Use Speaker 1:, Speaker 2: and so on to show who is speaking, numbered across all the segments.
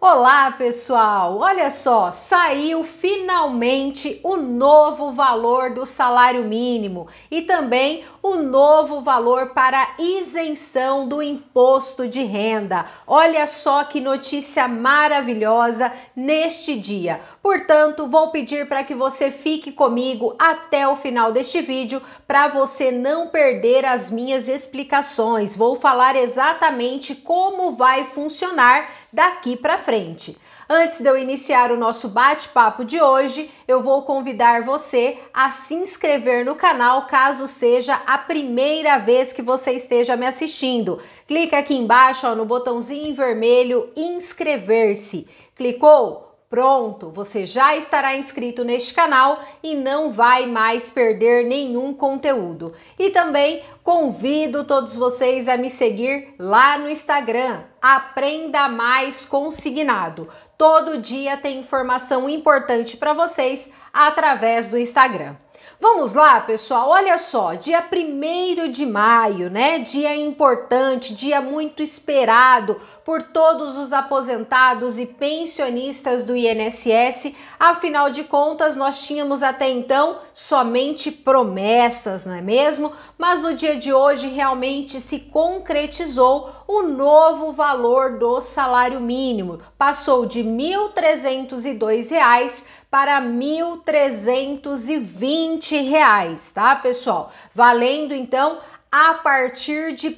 Speaker 1: Olá, pessoal! Olha só, saiu finalmente o novo valor do salário mínimo e também o novo valor para isenção do imposto de renda. Olha só que notícia maravilhosa neste dia. Portanto, vou pedir para que você fique comigo até o final deste vídeo para você não perder as minhas explicações. Vou falar exatamente como vai funcionar daqui para frente. Antes de eu iniciar o nosso bate-papo de hoje, eu vou convidar você a se inscrever no canal caso seja a primeira vez que você esteja me assistindo. Clica aqui embaixo ó, no botãozinho vermelho inscrever-se. Clicou? Pronto, você já estará inscrito neste canal e não vai mais perder nenhum conteúdo. E também convido todos vocês a me seguir lá no Instagram. Aprenda mais consignado. Todo dia tem informação importante para vocês através do Instagram. Vamos lá, pessoal. Olha só, dia 1 de maio, né? Dia importante, dia muito esperado por todos os aposentados e pensionistas do INSS. Afinal de contas, nós tínhamos até então somente promessas, não é mesmo? Mas no dia de hoje realmente se concretizou o novo valor do salário mínimo. Passou de R$ 1.302 para R$ 1.320, tá, pessoal? Valendo então a partir de 1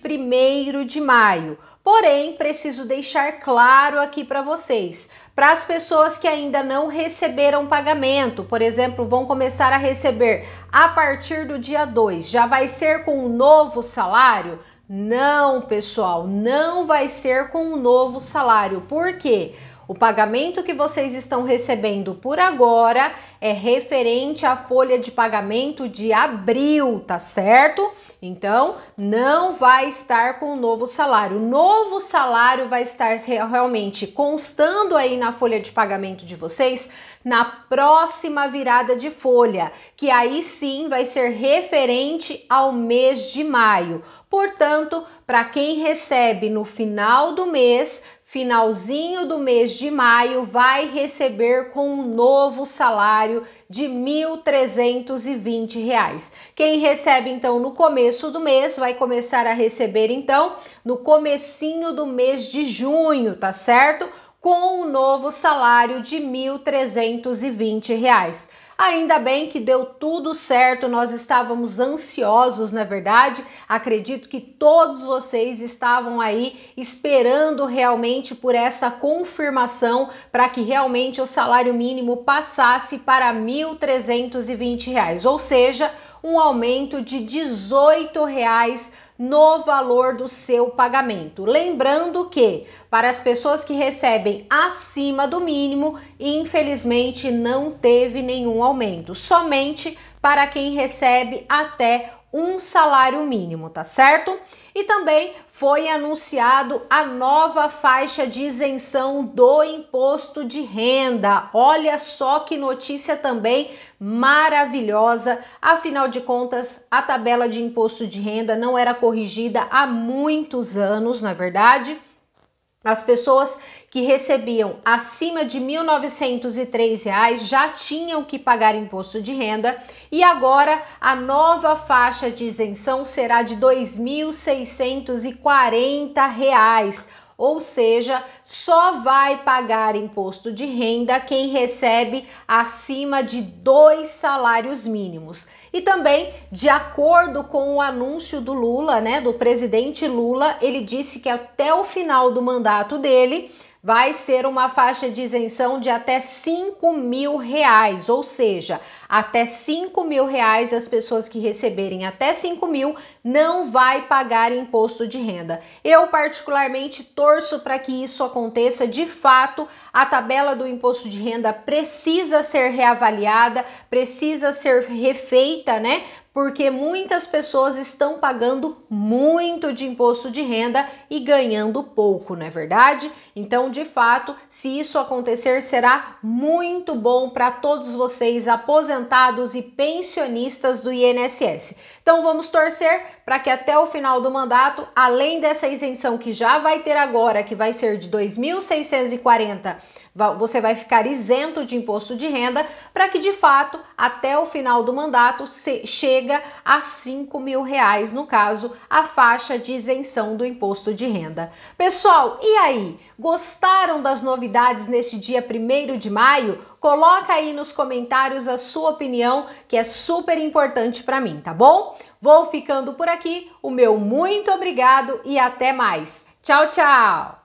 Speaker 1: de maio. Porém, preciso deixar claro aqui para vocês, para as pessoas que ainda não receberam pagamento, por exemplo, vão começar a receber a partir do dia 2, já vai ser com o um novo salário? Não, pessoal, não vai ser com o um novo salário. Por quê? Porque o pagamento que vocês estão recebendo por agora é referente à folha de pagamento de abril, tá certo? Então, não vai estar com o novo salário. O novo salário vai estar realmente constando aí na folha de pagamento de vocês na próxima virada de folha, que aí sim vai ser referente ao mês de maio. Portanto, para quem recebe no final do mês, finalzinho do mês de maio, vai receber com um novo salário de R$ 1.320. Quem recebe então no começo do mês vai começar a receber então no comecinho do mês de junho, tá certo? Com um novo salário de R$ 1.320. Ainda bem que deu tudo certo, nós estávamos ansiosos, na é verdade. Acredito que todos vocês estavam aí esperando realmente por essa confirmação para que realmente o salário mínimo passasse para R$ 1.320, ou seja, um aumento de R$ reais no valor do seu pagamento. Lembrando que para as pessoas que recebem acima do mínimo, infelizmente não teve nenhum aumento, somente para quem recebe até um salário mínimo, tá certo? E também foi anunciado a nova faixa de isenção do imposto de renda. Olha só que notícia também maravilhosa. Afinal de contas, a tabela de imposto de renda não era corrigida há muitos anos, não é verdade. As pessoas que recebiam acima de R$ 1.903 reais já tinham que pagar imposto de renda e agora a nova faixa de isenção será de R$ 2.640 ou seja, só vai pagar imposto de renda quem recebe acima de dois salários mínimos. E também, de acordo com o anúncio do Lula, né, do presidente Lula, ele disse que até o final do mandato dele, vai ser uma faixa de isenção de até 5 mil reais, ou seja, até 5 mil reais as pessoas que receberem até 5 mil não vai pagar imposto de renda. Eu particularmente torço para que isso aconteça de fato. A tabela do imposto de renda precisa ser reavaliada, precisa ser refeita, né? porque muitas pessoas estão pagando muito de imposto de renda e ganhando pouco, não é verdade? Então, de fato, se isso acontecer, será muito bom para todos vocês, aposentados e pensionistas do INSS. Então, vamos torcer para que até o final do mandato, além dessa isenção que já vai ter agora, que vai ser de 2.640 você vai ficar isento de imposto de renda para que de fato até o final do mandato chegue chega a 5 mil reais, no caso, a faixa de isenção do imposto de renda. Pessoal, e aí? Gostaram das novidades neste dia 1 de maio? Coloca aí nos comentários a sua opinião, que é super importante para mim, tá bom? Vou ficando por aqui. O meu muito obrigado e até mais. Tchau, tchau!